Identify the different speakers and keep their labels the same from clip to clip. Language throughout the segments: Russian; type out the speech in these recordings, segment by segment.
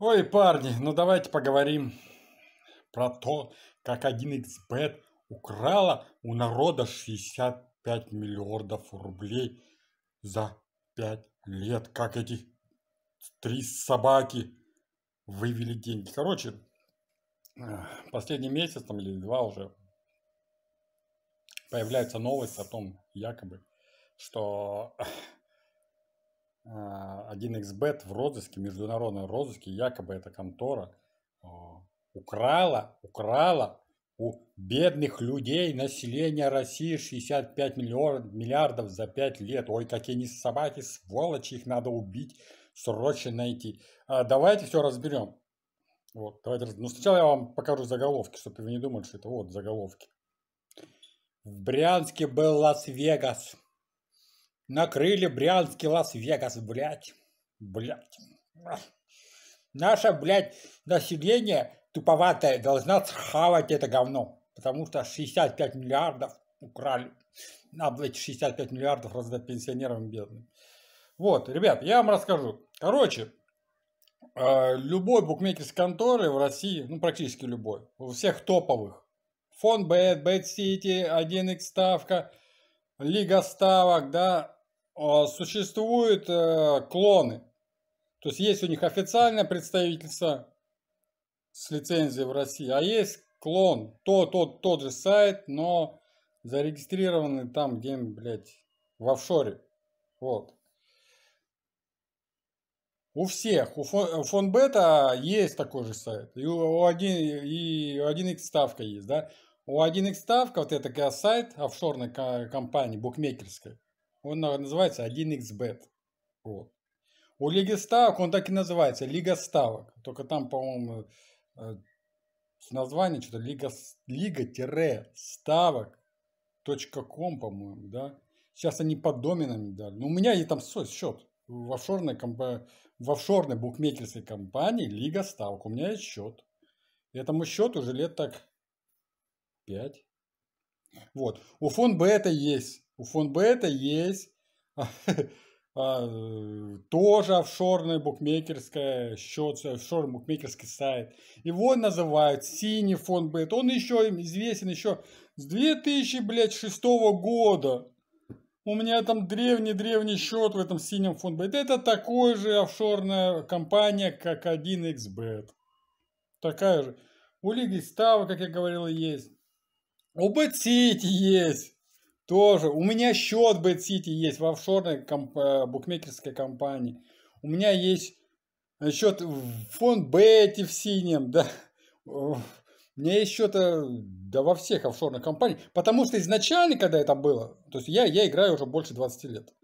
Speaker 1: Ой, парни, ну давайте поговорим про то, как 1xbet украла у народа 65 миллиардов рублей за 5 лет. Как эти три собаки вывели деньги. Короче, э, последний месяц там, или два уже появляется новость о том, якобы, что 1xbet а, в розыске, международном розыске, якобы эта контора а, украла, украла у бедных людей населения России 65 миллион, миллиардов за 5 лет. Ой, какие они собаки, сволочи, их надо убить, срочно найти. А давайте все разберем. Вот, давайте, раз. Но ну, сначала я вам покажу заголовки, чтобы вы не думали, что это вот заголовки. В Брянске был Лас-Вегас. Накрыли Брянский Лас-Вегас, блядь. Блядь. Наше, блядь, население туповатое должно схавать это говно. Потому что 65 миллиардов украли. Надо эти 65 миллиардов раздать пенсионерам бедным. Вот, ребят, я вам расскажу. Короче, э, любой букмекерской конторы в России, ну практически любой, у всех топовых. Фонбет, Бет Сити, 1x ставка, Лига ставок, да, а, существуют э, клоны. То есть есть у них официальное представительство с лицензией в России, а есть клон, то, то, тот же сайт, но зарегистрированный там где-нибудь, блядь, в офшоре. Вот. У всех, у Фонбета есть такой же сайт, и у один и у 1x ставка есть, да. У 1x ставка, вот это сайт офшорной компании, букмекерской, он называется 1xbet. Вот. У Лиги Ставок он так и называется, Лига Ставок. Только там, по-моему, э, название что-то Лига, Лига-ставок. .com, по-моему, да? Сейчас они под доменами дали. Но ну, у меня и там свой счет. В офшорной, комп... в офшорной букмекерской компании Лига Ставок. У меня есть счет. Этому счету уже лет так 5. Вот. У фонда это есть у Фонбета есть а, э, тоже офшорный букмекерская счет, э, офшорный букмекерский сайт. Его называют синий фон бет. Он еще им известен еще с 2006 года. У меня там древний-древний счет в этом синем фон бет. Это такой же офшорная компания, как 1xbet. Такая же. У Лиги Става, как я говорил, есть. У Бет есть. Тоже. У меня счет BetCity есть в офшорной комп э, букмекерской компании. У меня есть э, счет в фонд Бетти в синем, да. У меня есть счет да, во всех офшорных компаниях. Потому что изначально, когда это было, то есть я, я играю уже больше 20 лет.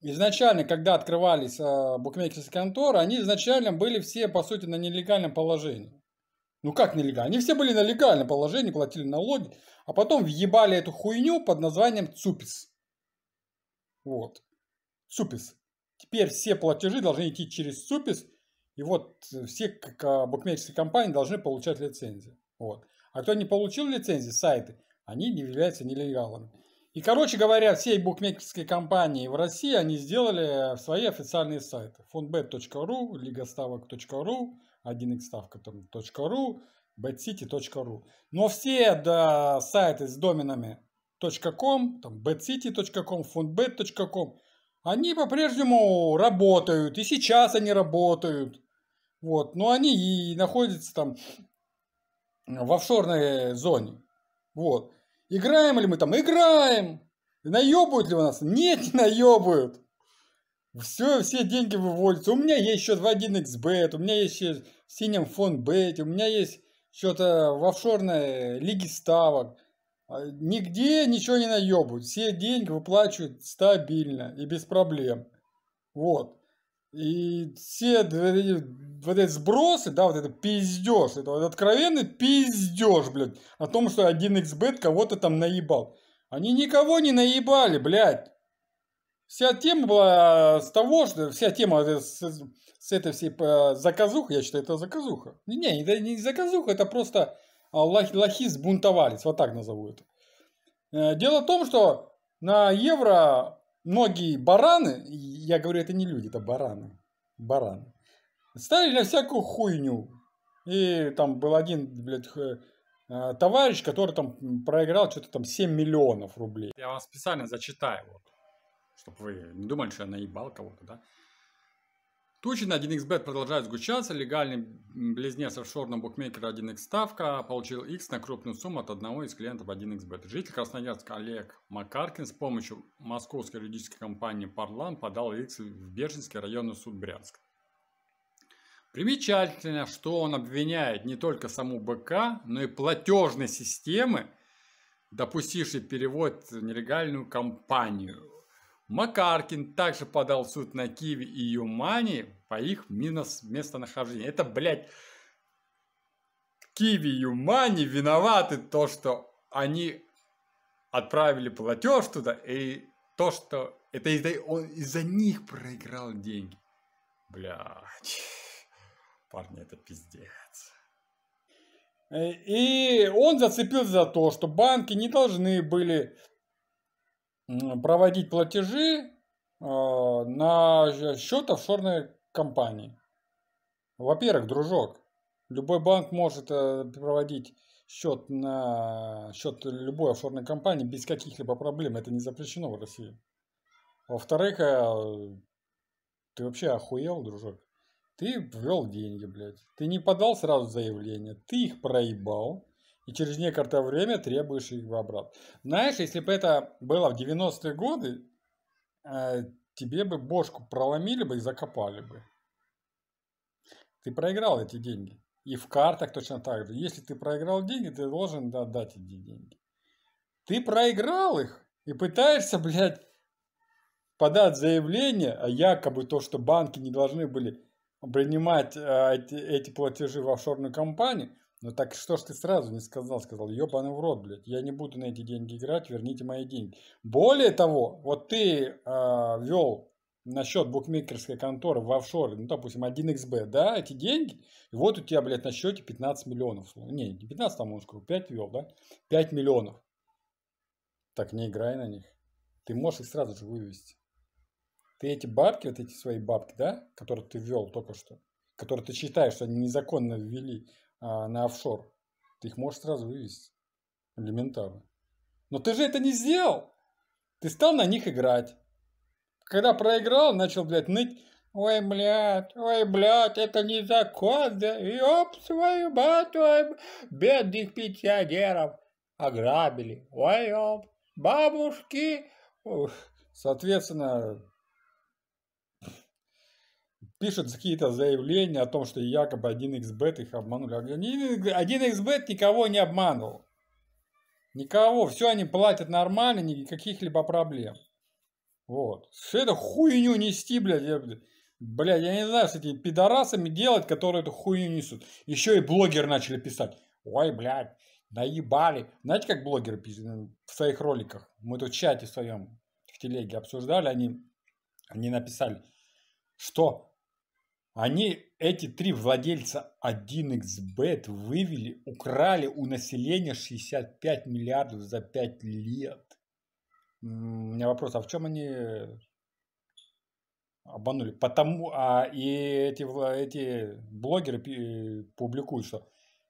Speaker 1: Изначально, когда открывались э, букмекерские конторы, они изначально были все, по сути, на нелегальном положении. Ну как нелегально? Они все были на легальном положении, платили налоги, а потом въебали эту хуйню под названием ЦУПИС. Вот. ЦУПИС. Теперь все платежи должны идти через ЦУПИС, и вот все а, букмекерские компании должны получать лицензии. Вот. А кто не получил лицензии, сайты, они не являются нелегалами. И, короче говоря, все букмекерские компании в России, они сделали свои официальные сайты. fondbet.ru, ligastavok.ru, 1xstavka.ru, betcity.ru. Но все да, сайты с доменами .com, там, betcity.com, fundbet.com, они по-прежнему работают, и сейчас они работают. Вот, но они и находятся там в офшорной зоне. Вот. Играем ли мы там? Играем! Наебают ли у нас? Нет, не наебают все, все деньги выводятся. У меня есть счет в 1xbet, у меня есть счет в синем фонбете, у меня есть что-то в офшорной лиге ставок. А, нигде ничего не наебут. Все деньги выплачивают стабильно и без проблем. Вот. И все э, вот эти сбросы, да, вот это пиздеж, это вот откровенный пиздеж, блядь, о том, что 1xbet кого-то там наебал. Они никого не наебали, блядь вся тема была с того, что вся тема э, с, с этой всей э, заказухой, я считаю, это заказуха. Не, это не заказуха, это просто а, лох, лохи сбунтовались, вот так назову это. Э, дело в том, что на евро многие бараны, я говорю, это не люди, это бараны, бараны, стали на всякую хуйню. И там был один, блядь, товарищ, который там проиграл что-то там 7 миллионов рублей. Я вам специально зачитаю. Вот чтобы вы не думали, что я наебал кого-то, да. Тучи на 1xbet продолжают сгущаться. Легальный близнец офшорного букмекера 1x ставка получил x на крупную сумму от одного из клиентов 1xbet. Житель Красноярска Олег Макаркин с помощью московской юридической компании Парлан подал x в Бежинский районный суд Брянск. Примечательно, что он обвиняет не только саму БК, но и платежные системы, допустившие перевод в нелегальную компанию – Макаркин также подал в суд на Киви и Юмани по их минус местонахождению. Это, блядь, Киви и Юмани виноваты то, что они отправили платеж туда, и то, что это из-за, из них проиграл деньги. Блядь, парни, это пиздец. И он зацепил за то, что банки не должны были проводить платежи э, на счет офшорной компании. Во-первых, дружок, любой банк может э, проводить счет на счет любой офшорной компании без каких-либо проблем. Это не запрещено в России. Во-вторых, э, ты вообще охуел, дружок? Ты ввел деньги, блядь. Ты не подал сразу заявление, ты их проебал и через некоторое время требуешь их обратно. Знаешь, если бы это было в 90-е годы, э, тебе бы бошку проломили бы и закопали бы. Ты проиграл эти деньги. И в картах точно так же. Если ты проиграл деньги, ты должен отдать эти деньги. Ты проиграл их и пытаешься, блядь, подать заявление, а якобы то, что банки не должны были принимать э, эти, эти платежи в офшорную компанию – ну так что ж ты сразу не сказал? Сказал, ебаный в рот, блядь, я не буду на эти деньги играть, верните мои деньги. Более того, вот ты э, а, вел на счет букмекерской конторы в офшоре, ну, допустим, 1xb, да, эти деньги, и вот у тебя, блядь, на счете 15 миллионов. Не, не 15, там он скажу, 5 вел, да? 5 миллионов. Так не играй на них. Ты можешь их сразу же вывести. Ты эти бабки, вот эти свои бабки, да, которые ты ввел только что, которые ты считаешь, что они незаконно ввели, а, на офшор, ты их можешь сразу вывести. Элементарно. Но ты же это не сделал. Ты стал на них играть. Когда проиграл, начал, блядь, ныть. Ой, блядь, ой, блядь, это не закон, ёб свою мать, ой, бедных пенсионеров ограбили, ой, ёб, бабушки. Соответственно, пишут какие-то заявления о том, что якобы 1xbet их обманули. 1xbet никого не обманул. Никого. Все они платят нормально, никаких либо проблем. Вот. Все это хуйню нести, блядь. Я, блядь, я не знаю, с этими пидорасами делать, которые эту хуйню несут. Еще и блогеры начали писать. Ой, блядь, наебали. Знаете, как блогеры пишут э, в своих роликах? Мы тут в чате своем в телеге обсуждали, они, они написали, что они, эти три владельца 1xbet, вывели, украли у населения 65 миллиардов за 5 лет. У меня вопрос, а в чем они э, обманули? Потому, а и эти, эти блогеры э, публикуют, что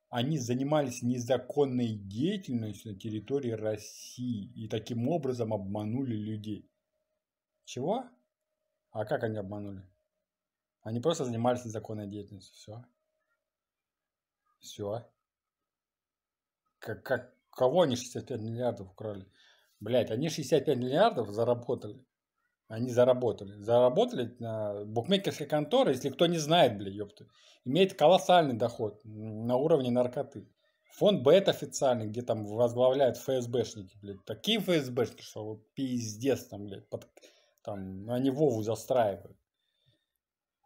Speaker 1: они занимались незаконной деятельностью на территории России и таким образом обманули людей. Чего? А как они обманули? Они просто занимались незаконной деятельностью. Все. Все. Как, как, кого они 65 миллиардов украли? Блять, они 65 миллиардов заработали. Они заработали. Заработали на букмекерской конторы, если кто не знает, бля, ёпта. Имеет колоссальный доход на уровне наркоты. Фонд Бет официальный, где там возглавляют ФСБшники, блядь. Такие ФСБшники, что вот пиздец там, блядь. Под, там, они Вову застраивают.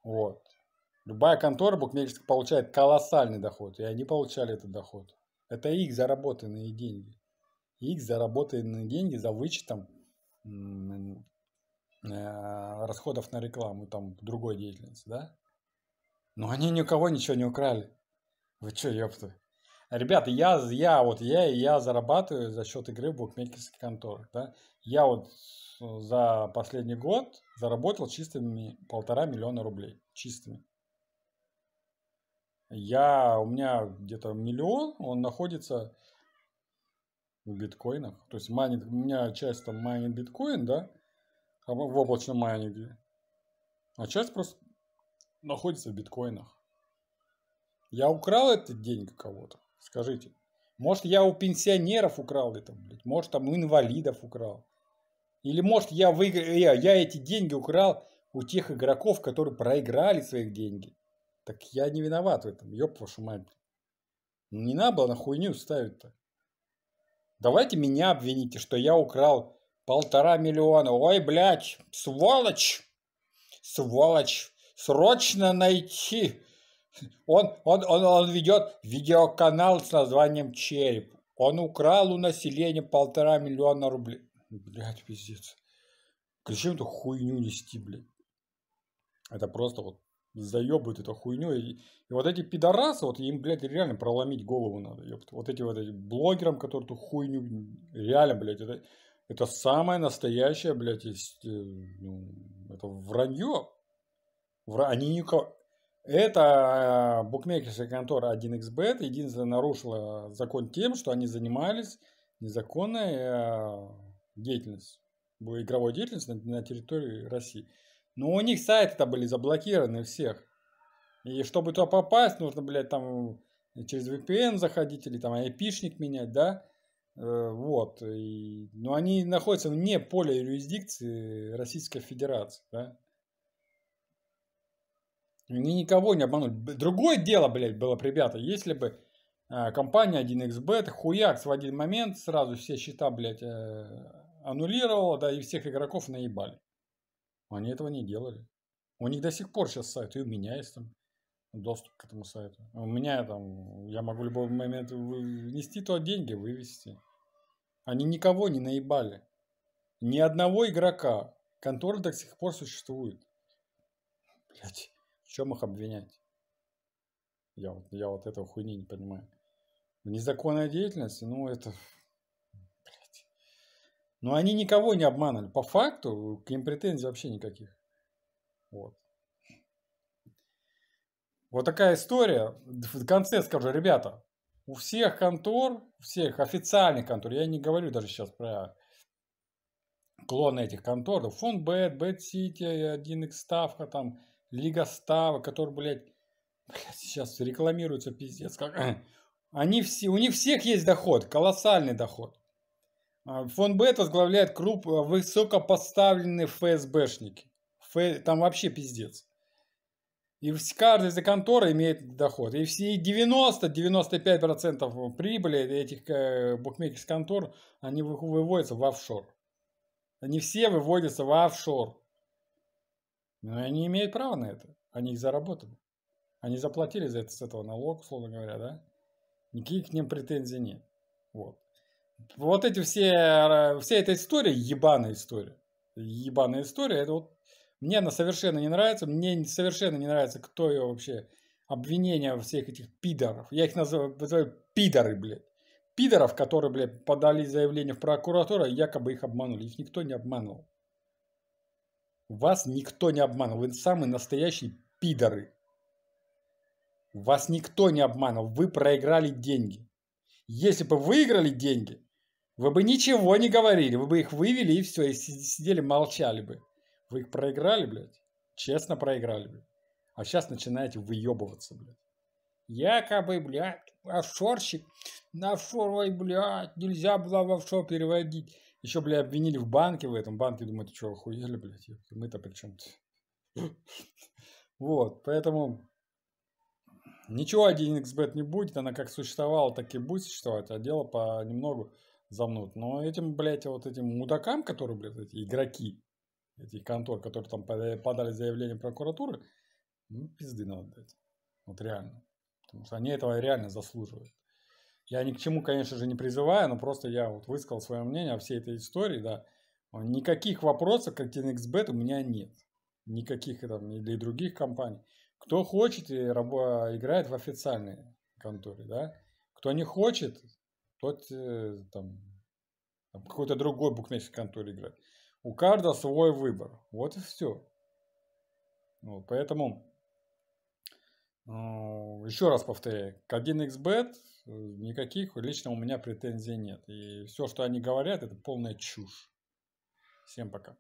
Speaker 1: Вот. Любая контора букмекерская получает колоссальный доход, и они получали этот доход. Это их заработанные деньги. Их заработанные деньги за вычетом э, расходов на рекламу, там, другой деятельности, да? Но они ни у кого ничего не украли. Вы что, ёпты? Ребята, я, я вот я и я зарабатываю за счет игры в букмекерских контор. Да? Я вот за последний год заработал чистыми полтора миллиона рублей. Чистыми. Я, у меня где-то миллион, он находится в биткоинах. То есть майнит, у меня часть там майнит биткоин, да, а в облачном майнинге. А часть просто находится в биткоинах. Я украл этот деньги кого-то. Скажите. Может, я у пенсионеров украл это, блядь? Может, там у инвалидов украл? Или, может, я, выигр... я, я эти деньги украл у тех игроков, которые проиграли своих деньги? Так я не виноват в этом, ёб вашу мать. Ну, не надо было на хуйню ставить-то. Давайте меня обвините, что я украл полтора миллиона. Ой, блядь, сволочь! Сволочь! Срочно найти он, он, он, он ведет видеоканал с названием «Череп». Он украл у населения полтора миллиона рублей. Блядь, пиздец. Зачем эту хуйню нести, блядь? Это просто вот заебывает эту хуйню. И, и вот эти пидорасы, вот им, блядь, реально проломить голову надо, ёпт. Вот эти вот эти блогерам, которые эту хуйню, реально, блядь, это, это самое настоящее, блядь, есть, э, ну, это вранье. Вра... Они никого... Это э, букмекерская контора 1xbet единственное нарушила закон тем, что они занимались незаконной э, деятельностью, игровой деятельностью на территории России. Но у них сайты-то были заблокированы всех. И чтобы туда попасть, нужно, блядь, там через VPN заходить или там айпишник менять, да? Э, вот. И, но они находятся вне поля юрисдикции Российской Федерации, да? ни никого не обмануть. Другое дело, блядь, было ребята, если бы э, компания 1xbet хуяк в один момент сразу все счета, блядь, э, аннулировала, да, и всех игроков наебали. Они этого не делали. У них до сих пор сейчас сайт, и у меня есть там доступ к этому сайту. У меня там, я могу в любой момент внести туда деньги, вывести. Они никого не наебали. Ни одного игрока. Контора до сих пор существует. Блять. В чем их обвинять? Я вот, я вот этого хуйни не понимаю. В ну, незаконной деятельности, ну это... Блядь. Но ну, они никого не обманули. По факту к ним претензий вообще никаких. Вот. Вот такая история. В конце скажу, ребята, у всех контор, у всех официальных контор, я не говорю даже сейчас про клоны этих контор, фонд Бет, Бет Сити, 1 ставка там, Лига Става, который, блядь, блядь, сейчас рекламируется пиздец. Как... Они все, у них всех есть доход, колоссальный доход. А, фон Бет возглавляет круп э, высокопоставленные ФСБшники. Ф... Там вообще пиздец. И каждый из конторы имеет доход. И все 90-95% прибыли этих э, букмекерских контор, они выводятся в офшор. Они все выводятся в офшор. Но ну, они имеют право на это. Они их заработали. Они заплатили за это с этого налог, условно говоря, да? Никаких к ним претензий нет. Вот. Вот эти все, э, вся эта история, ебаная история. Ебаная история, это вот мне она совершенно не нравится. Мне совершенно не нравится, кто ее вообще обвинения всех этих пидоров. Я их называю, называю пидоры, блядь. Пидоров, которые, блядь, подали заявление в прокуратуру, а якобы их обманули. Их никто не обманул. Вас никто не обманул. Вы самые настоящие пидоры. Вас никто не обманул. Вы проиграли деньги. Если бы выиграли деньги, вы бы ничего не говорили. Вы бы их вывели и все. И сидели, молчали бы. Вы их проиграли, блядь. Честно проиграли, блядь. А сейчас начинаете выебываться, блядь. Якобы, блядь, офшорщик. На офшор, блядь, нельзя было в офшор переводить. Еще, бля, обвинили в банке в этом. Банке думают, что, охуели, блядь? Мы-то при чем -то? Вот, поэтому ничего 1xbet не будет. Она как существовала, так и будет существовать. А дело понемногу замнут. Но этим, блядь, вот этим мудакам, которые, блядь, эти игроки, этих контор, которые там подали заявление прокуратуры, ну, пизды надо дать. Вот реально. Потому что они этого реально заслуживают. Я ни к чему, конечно же, не призываю, но просто я вот высказал свое мнение о всей этой истории, да. А никаких вопросов к 1xbet у меня нет. Никаких там или других компаний. Кто хочет, и играет в официальной конторе, да. Кто не хочет, тот э, там, какой-то другой букмекерской конторе играет. У каждого свой выбор. Вот и все. Вот, поэтому а, еще раз повторяю, к 1xbet никаких лично у меня претензий нет. И все, что они говорят, это полная чушь. Всем пока.